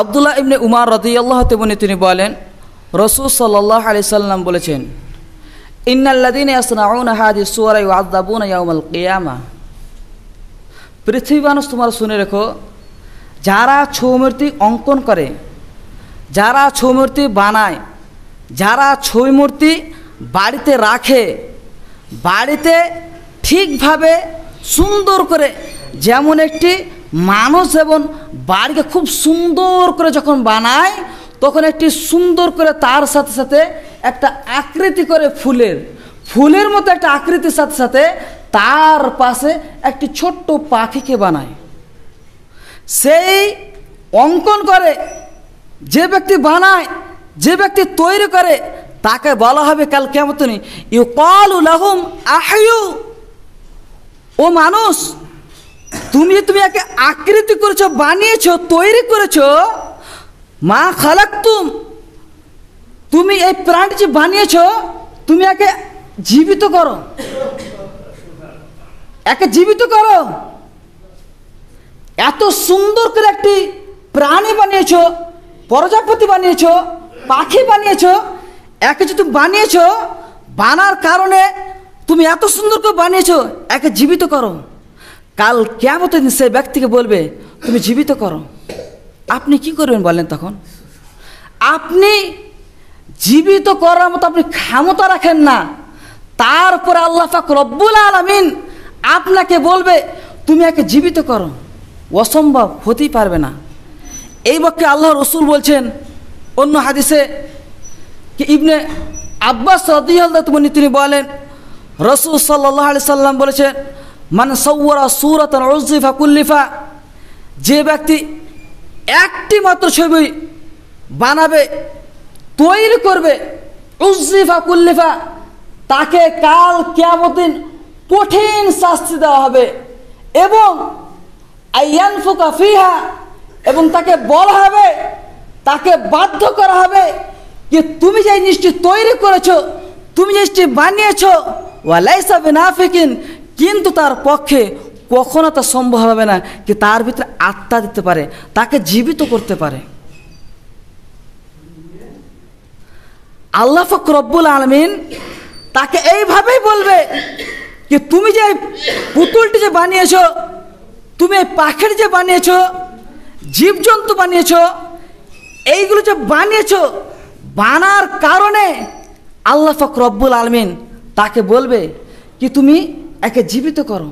আবদুল্লাহ ইবনে উমার রদিয়াল্লাহ তেমনি তিনি বলেন রসুল সাল্লাহ আলি সাল্লাম বলেছেন ইন্নাল্লাদিন পৃথিবী মানুষ তোমার শুনে রেখো যারা ছৌ মূর্তি অঙ্কন করে যারা ছৌ মূর্তি বানায় যারা ছৌ মূর্তি বাড়িতে রাখে বাড়িতে ঠিকভাবে সুন্দর করে যেমন একটি মানুষ এবং বাড়িকে খুব সুন্দর করে যখন বানায় তখন একটি সুন্দর করে তার সাথে সাথে একটা আকৃতি করে ফুলের ফুলের মতো একটা আকৃতির সাথে সাথে তার পাশে একটি ছোট্ট পাখিকে বানায় সেই অঙ্কন করে যে ব্যক্তি বানায় যে ব্যক্তি তৈরি করে তাকে বলা হবে কাল কেমতনি ইউ কল উলাহুম আহ ও মানুষ তুমি তুমি একে আকৃতি করেছো বানিয়েছো তৈরি করেছো মা খালাক তুম তুমি এই প্রাণটি যে বানিয়েছ তুমি একে জীবিত করো একে জীবিত করো এত সুন্দর করে একটি প্রাণী বানিয়েছ প্রজাপতি বানিয়েছ পাখি বানিয়েছ একে যে তুমি বানিয়েছ বানার কারণে তুমি এত সুন্দর করে বানিয়েছ একে জীবিত করো কাল কেমন দিন সেই ব্যক্তিকে বলবে তুমি জীবিত করো আপনি কি করবেন বলেন তখন আপনি জীবিত করার মতো আপনি ক্ষমতা রাখেন না তারপর আল্লাহ পাক রব্বুল আলমিন আপনাকে বলবে তুমি একে জীবিত করো অসম্ভব হতেই পারবে না এই পক্ষে আল্লাহ রসুল বলছেন অন্য হাদিসে কি ইবনে আব্বাস রদিয়াল তিনি বলেন রসুল সাল্লাহ আলি সাল্লাম বলেছেন মানসৌরা সুরত রজিফা কুল্লিফা যে ব্যক্তি একটি মাত্র ছবি বানাবে তৈরি করবে উজিফা কুল্লিফা তাকে কাল কেয়ামতিন কঠিন শাস্তি দেওয়া হবে এবং আয়ানফুকা ফিহা এবং তাকে বলা হবে তাকে বাধ্য করা হবে যে তুমি যে জিনিসটি তৈরি করেছো তুমি জিনিসটি বানিয়েছো ওয়ালাইসা বিনাফিকিন কিন্তু তার পক্ষে কখনো তা সম্ভব হবে না যে তার ভিতরে আত্মা দিতে পারে তাকে জীবিত করতে পারে আল্লাহ ফক রব্বুল আলমিন তাকে এইভাবেই বলবে যে তুমি যে পুতুলটি যে বানিয়েছ তুমি এই পাখির যে বানিয়েছ জীবজন্তু বানিয়েছ এইগুলো যে বানিয়েছ বানার কারণে আল্লাহ ফক রব্বুল আলমিন তাকে বলবে কি তুমি একে জীবিত করো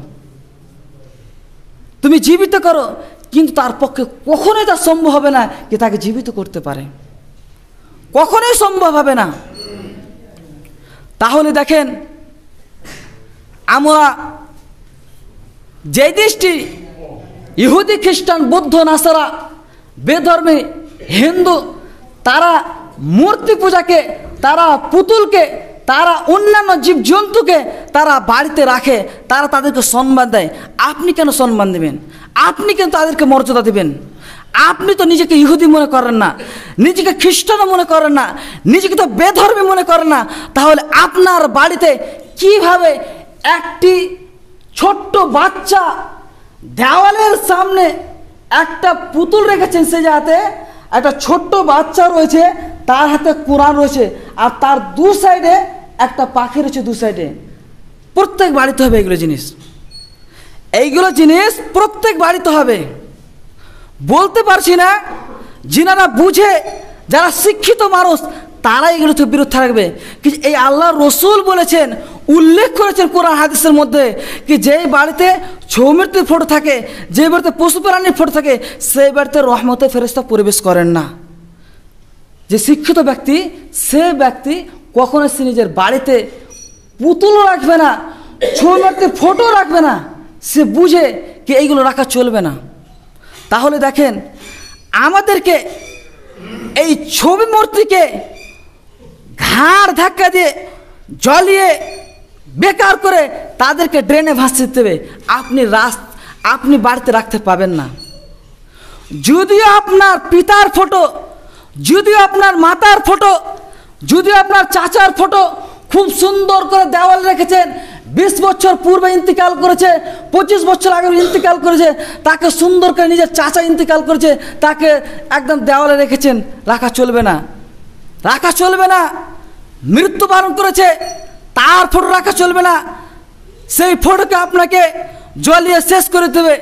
তুমি জীবিত করো কিন্তু তার পক্ষে কখনোই তা সম্ভব হবে না যে তাকে জীবিত করতে পারে কখনোই সম্ভব হবে না তাহলে দেখেন আমরা যে দেশটি ইহুদি খ্রিস্টান বৌদ্ধ নাসারা বেধর্মে হিন্দু তারা মূর্তি পূজাকে তারা পুতুলকে তারা অন্যান্য জীবজন্তুকে তারা বাড়িতে রাখে তারা তাদেরকে সম্মান দেয় আপনি কেন সম্মান দেবেন আপনি কেন তাদেরকে মর্যাদা দেবেন আপনি তো নিজেকে ইহুদি মনে করেন না নিজেকে খ্রিস্টান মনে করেন না নিজেকে তো বেধর্মী মনে করেন না তাহলে আপনার বাড়িতে কিভাবে একটি ছোট্ট বাচ্চা দেওয়ালের সামনে একটা পুতুল রেখেছেন সে যাতে একটা ছোট্ট বাচ্চা রয়েছে তার হাতে কোরআন রয়েছে আর তার দু সাইডে একটা পাখি রয়েছে দু সাইডে প্রত্যেক বাড়িতে হবে এগুলো জিনিস এইগুলো জিনিস প্রত্যেক বাড়িতে হবে বলতে পারছি না যিনারা বুঝে যারা শিক্ষিত মানুষ তারা এগুলো তো বিরুদ্ধে থাকবে কি এই আল্লাহ রসুল বলেছেন উল্লেখ করেছেন কোরআন হাদিসের মধ্যে কি যেই বাড়িতে ছৌ মৃত্যুর ফটো থাকে যে বাড়িতে পশু প্রাণীর ফটো থাকে সেই বাড়িতে রহমতে ফেরস্তা পরিবেশ করেন না যে শিক্ষিত ব্যক্তি সে ব্যক্তি কখনো সে নিজের বাড়িতে পুতুলও রাখবে না ছবি মারতে ফটো রাখবে না সে বুঝে কি এইগুলো রাখা চলবে না তাহলে দেখেন আমাদেরকে এই ছবি মূর্তিকে ঘাড় ধাক্কা দিয়ে জলিয়ে বেকার করে তাদেরকে ড্রেনে ভাসতে দেবে আপনি রাস আপনি বাড়িতে রাখতে পাবেন না যদিও আপনার পিতার ফটো যদিও আপনার মাতার ফটো যদি আপনার চাচার ফটো খুব সুন্দর করে দেওয়াল রেখেছেন বিশ বছর পূর্বে ইন্তিকাল করেছে পঁচিশ বছর আগে ইন্তিকাল করেছে তাকে সুন্দর করে নিজের চাচা ইন্তিকাল করেছে তাকে একদম দেওয়ালে রেখেছেন রাখা চলবে না রাখা চলবে না মৃত্যুবরণ করেছে তার ফটো রাখা চলবে না সেই ফটোকে আপনাকে জ্বলিয়ে শেষ করে দেবে